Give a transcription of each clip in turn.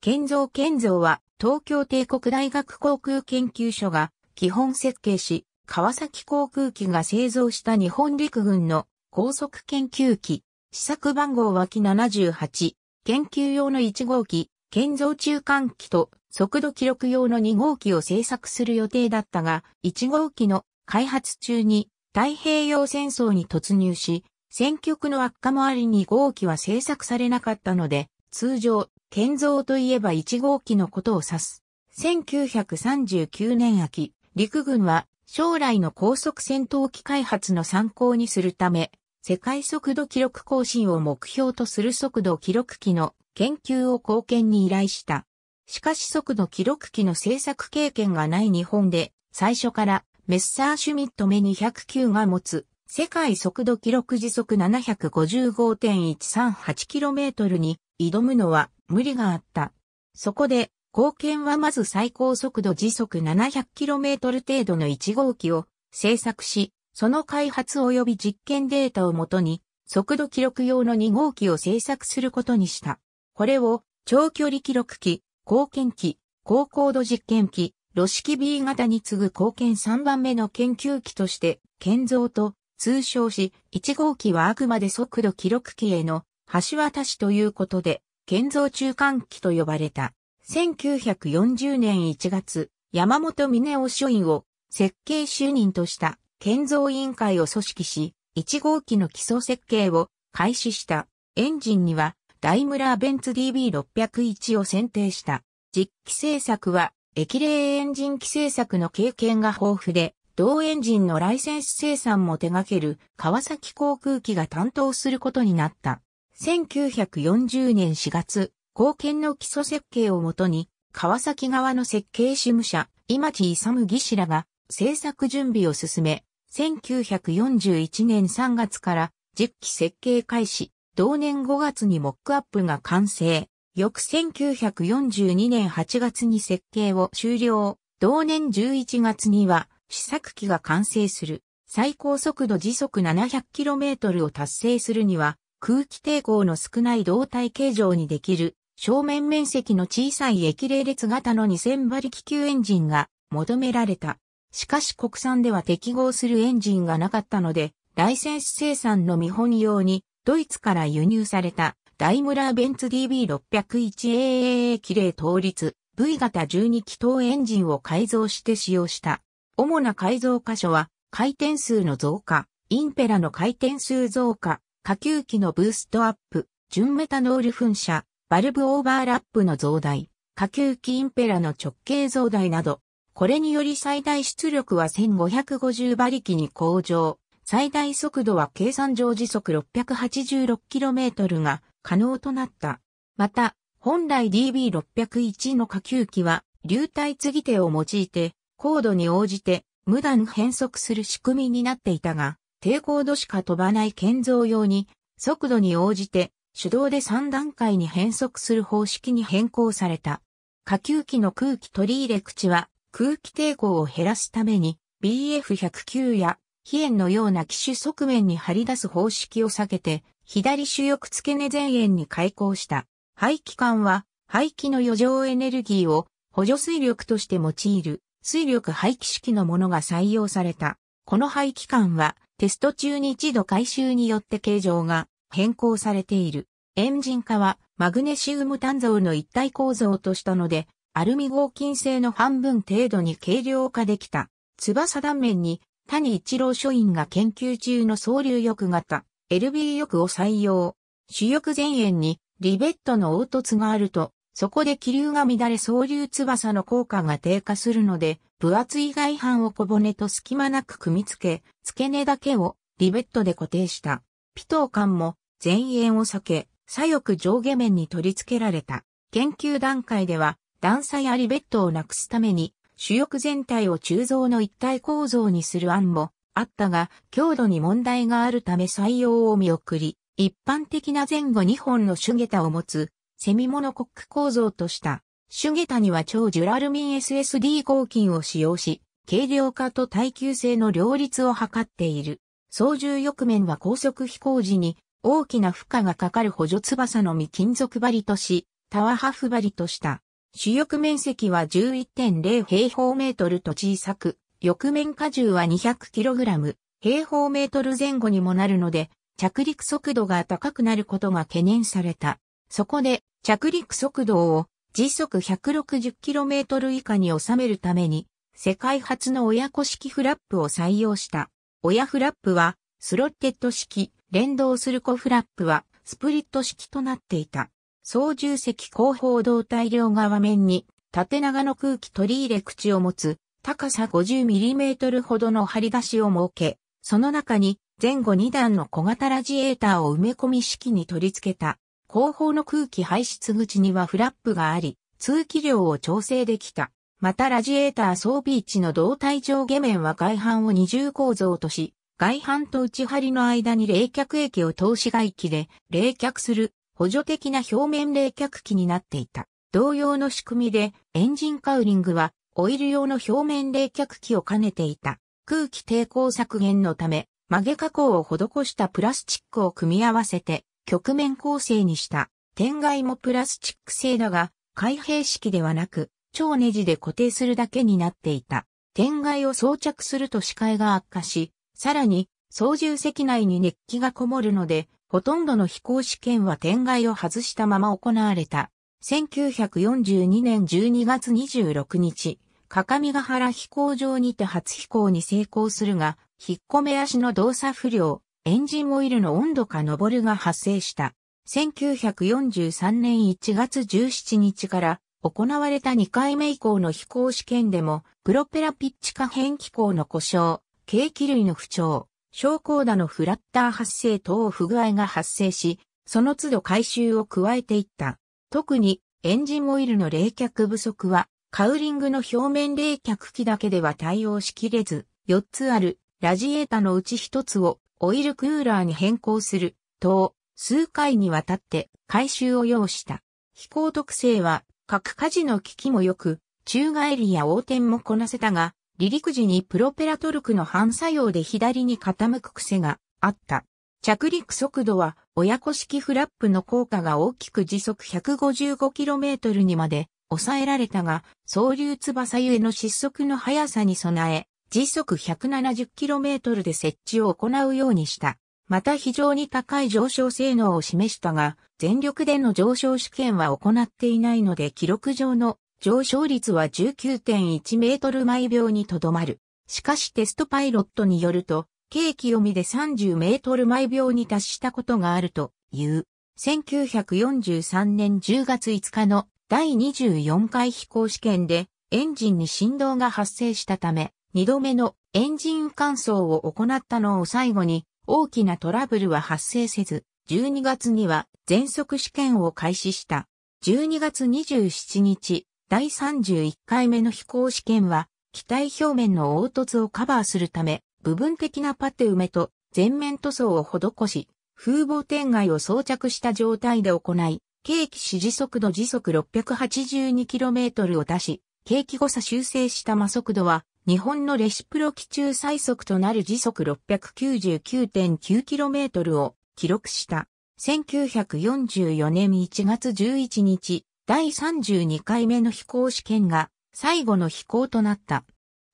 建造建造は東京帝国大学航空研究所が基本設計し、川崎航空機が製造した日本陸軍の高速研究機。試作番号は機78、研究用の1号機、建造中間機と速度記録用の2号機を製作する予定だったが、1号機の開発中に太平洋戦争に突入し、戦局の悪化もあり2号機は製作されなかったので、通常建造といえば1号機のことを指す。1939年秋、陸軍は将来の高速戦闘機開発の参考にするため、世界速度記録更新を目標とする速度記録機の研究を貢献に依頼した。しかし速度記録機の製作経験がない日本で、最初からメッサーシュミット目209が持つ世界速度記録時速 755.138km に挑むのは無理があった。そこで、貢献はまず最高速度時速 700km 程度の1号機を製作し、その開発及び実験データをもとに、速度記録用の2号機を製作することにした。これを、長距離記録機、貢献機、高高度実験機、ロシキ B 型に次ぐ貢献3番目の研究機として、建造と通称し、1号機はあくまで速度記録機への橋渡しということで、建造中間期と呼ばれた。1940年1月、山本峰夫書院を設計就任とした建造委員会を組織し、1号機の基礎設計を開始した。エンジンにはダイムラーベンツ DB601 を選定した。実機製作は液冷エンジン機製作の経験が豊富で、同エンジンのライセンス生産も手掛ける川崎航空機が担当することになった。1940年4月、貢献の基礎設計をもとに、川崎側の設計事務者、今地勇義士らが制作準備を進め、1941年3月から実機設計開始、同年5月にモックアップが完成、翌1942年8月に設計を終了、同年11月には試作機が完成する、最高速度時速 700km を達成するには、空気抵抗の少ない胴体形状にできる、正面面積の小さい液冷列型の2000馬力級エンジンが求められた。しかし国産では適合するエンジンがなかったので、ライセンス生産の見本用に、ドイツから輸入された、ダイムラーベンツ DB601AAA 綺麗倒立、V 型12気筒エンジンを改造して使用した。主な改造箇所は、回転数の増加、インペラの回転数増加、下級機のブーストアップ、純メタノール噴射、バルブオーバーラップの増大、下級機インペラの直径増大など、これにより最大出力は1550馬力に向上、最大速度は計算上時速 686km が可能となった。また、本来 DB601 の下級機は流体継ぎ手を用いて、高度に応じて無断変速する仕組みになっていたが、低高度しか飛ばない建造用に、速度に応じて手動で3段階に変速する方式に変更された。下級機の空気取り入れ口は空気抵抗を減らすために BF109 や飛円のような機種側面に張り出す方式を避けて左主翼付け根前円に開口した。排気管は排気の余剰エネルギーを補助水力として用いる水力排気式のものが採用された。この排気管はテスト中に一度回収によって形状が変更されている。エンジン化はマグネシウム炭造の一体構造としたので、アルミ合金製の半分程度に軽量化できた。翼断面に谷一郎書院が研究中の総流翼型、LB 翼を採用。主翼前縁にリベットの凹凸があるとそこで気流が乱れ総流翼の効果が低下するので、分厚い外板を小骨と隙間なく組み付け、付け根だけをリベットで固定した。ピトー管も前縁を避け、左翼上下面に取り付けられた。研究段階では、段差やリベットをなくすために、主翼全体を鋳造の一体構造にする案もあったが、強度に問題があるため採用を見送り、一般的な前後2本の手下を持つセミモノコック構造とした。シュゲタには超ジュラルミン SSD 合金を使用し、軽量化と耐久性の両立を図っている。操縦翼面は高速飛行時に大きな負荷がかかる補助翼のみ金属張りとし、タワハフ張りとした。主翼面積は11.0平方メートルと小さく、翼面荷重は 200kg 平方メートル前後にもなるので、着陸速度が高くなることが懸念された。そこで着陸速度を時速 160km 以下に収めるために世界初の親子式フラップを採用した。親フラップはスロッテッド式、連動する子フラップはスプリット式となっていた。操縦席後方胴体両側面に縦長の空気取り入れ口を持つ高さ 50mm ほどの張り出しを設け、その中に前後2段の小型ラジエーターを埋め込み式に取り付けた。後方の空気排出口にはフラップがあり、通気量を調整できた。またラジエーター装備位置の胴体上下面は外反を二重構造とし、外反と内張りの間に冷却液を通し外気で冷却する補助的な表面冷却器になっていた。同様の仕組みでエンジンカウリングはオイル用の表面冷却器を兼ねていた。空気抵抗削減のため曲げ加工を施したプラスチックを組み合わせて局面構成にした。天外もプラスチック製だが、開閉式ではなく、超ネジで固定するだけになっていた。天外を装着すると視界が悪化し、さらに、操縦席内に熱気がこもるので、ほとんどの飛行試験は天外を外したまま行われた。1942年12月26日、かかみが原飛行場にて初飛行に成功するが、引っ込め足の動作不良、エンジンオイルの温度か昇るが発生した。1943年1月17日から行われた2回目以降の飛行試験でも、プロペラピッチ可変機構の故障、軽気類の不調、昇降打のフラッター発生等不具合が発生し、その都度回収を加えていった。特にエンジンオイルの冷却不足は、カウリングの表面冷却器だけでは対応しきれず、4つあるラジエータのうち1つをオイルクーラーに変更すると、数回にわたって回収を要した。飛行特性は各火事の機器も良く、宙返りや横転もこなせたが、離陸時にプロペラトルクの反作用で左に傾く癖があった。着陸速度は親子式フラップの効果が大きく時速 155km にまで抑えられたが、総流翼ゆえの失速の速さに備え、時速 170km で設置を行うようにした。また非常に高い上昇性能を示したが、全力での上昇試験は行っていないので記録上の上昇率は19.1メートル毎秒にとどまる。しかしテストパイロットによると、計読みで30メートル毎秒に達したことがあるという。1943年10月5日の第24回飛行試験でエンジンに振動が発生したため、二度目のエンジン乾燥を行ったのを最後に大きなトラブルは発生せず、12月には全速試験を開始した。12月27日、第31回目の飛行試験は、機体表面の凹凸をカバーするため、部分的なパテ埋めと全面塗装を施し、風防天外を装着した状態で行い、景気指示速度時速 682km を出し、景気誤差修正した魔速度は日本のレシプロ機中最速となる時速 699.9km を記録した。1944年1月11日、第32回目の飛行試験が最後の飛行となった。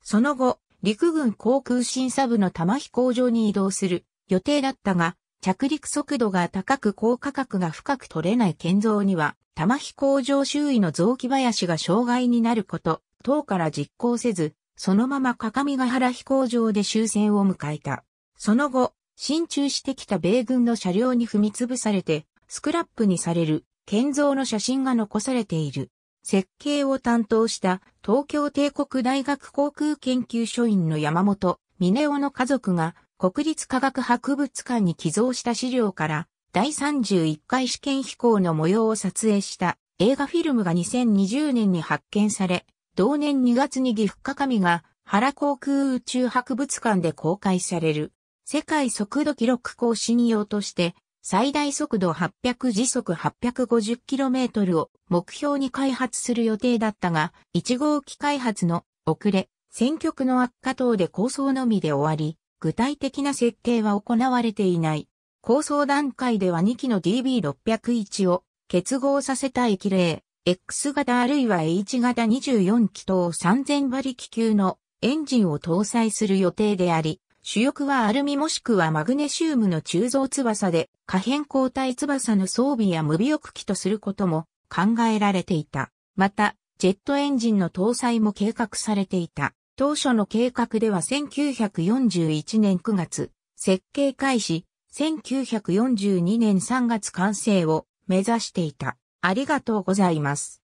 その後、陸軍航空審査部の玉飛行場に移動する予定だったが、着陸速度が高く高価格が深く取れない建造には、玉飛行場周囲の雑木林が障害になること、等から実行せず、そのまま各務原飛行場で終戦を迎えた。その後、進駐してきた米軍の車両に踏みつぶされて、スクラップにされる、建造の写真が残されている。設計を担当した東京帝国大学航空研究所員の山本峰夫の家族が国立科学博物館に寄贈した資料から第31回試験飛行の模様を撮影した映画フィルムが2020年に発見され同年2月に岐阜かみが原航空宇宙博物館で公開される世界速度記録更新用として最大速度800時速 850km を目標に開発する予定だったが1号機開発の遅れ、選曲の悪化等で構想のみで終わり、具体的な設定は行われていない。構想段階では2機の DB601 を結合させたい。機例、X 型あるいは H 型24気筒3000馬力級のエンジンを搭載する予定であり、主翼はアルミもしくはマグネシウムの鋳造翼で、可変交代翼の装備や無尾翼機とすることも考えられていた。また、ジェットエンジンの搭載も計画されていた。当初の計画では1941年9月、設計開始、1942年3月完成を目指していた。ありがとうございます。